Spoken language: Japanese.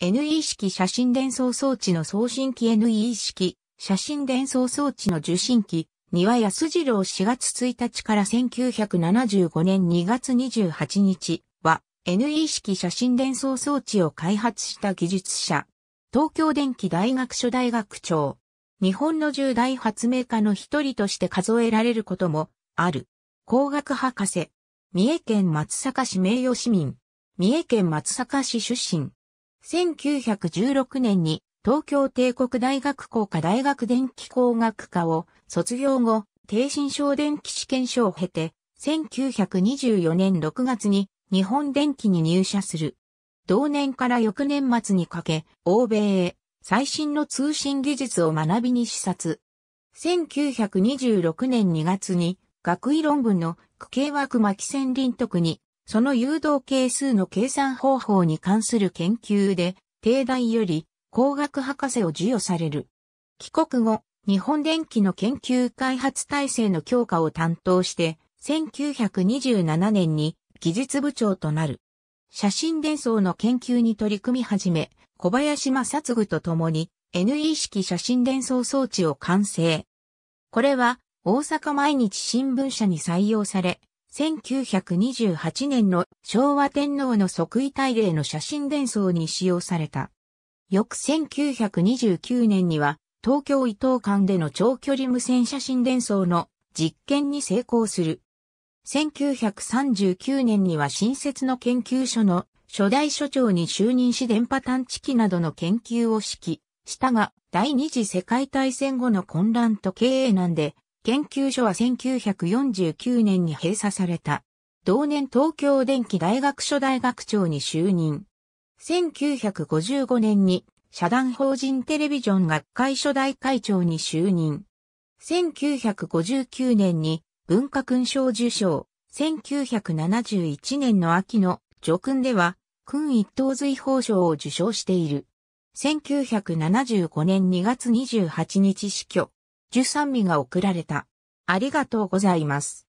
NE 式写真伝送装置の送信機 NE 式写真伝送装置の受信機、庭安二郎4月1日から1975年2月28日は NE 式写真伝送装置を開発した技術者、東京電機大学所大学長、日本の重大発明家の一人として数えられることもある。工学博士、三重県松阪市名誉市民、三重県松阪市出身。1916年に東京帝国大学工科大学電気工学科を卒業後、低心症電気試験所を経て、1924年6月に日本電気に入社する。同年から翌年末にかけ、欧米へ最新の通信技術を学びに視察。1926年2月に学位論文の区計枠巻線輪徳にその誘導係数の計算方法に関する研究で、帝大より工学博士を授与される。帰国後、日本電機の研究開発体制の強化を担当して、1927年に技術部長となる。写真伝送の研究に取り組み始め、小林正嗣と共に NE 式写真伝送装置を完成。これは大阪毎日新聞社に採用され、1928年の昭和天皇の即位大礼の写真伝送に使用された。翌1929年には東京伊東間での長距離無線写真伝送の実験に成功する。1939年には新設の研究所の初代所長に就任し電波探知機などの研究を指揮したが、第二次世界大戦後の混乱と経営難で研究所は1949年に閉鎖された。同年東京電機大学所大学長に就任。1955年に社団法人テレビジョン学会初代会長に就任。1959年に文化勲章受章。1971年の秋の叙勲では、勲一等随法賞を受賞している。1975年2月28日死去。十三味が贈られた。ありがとうございます。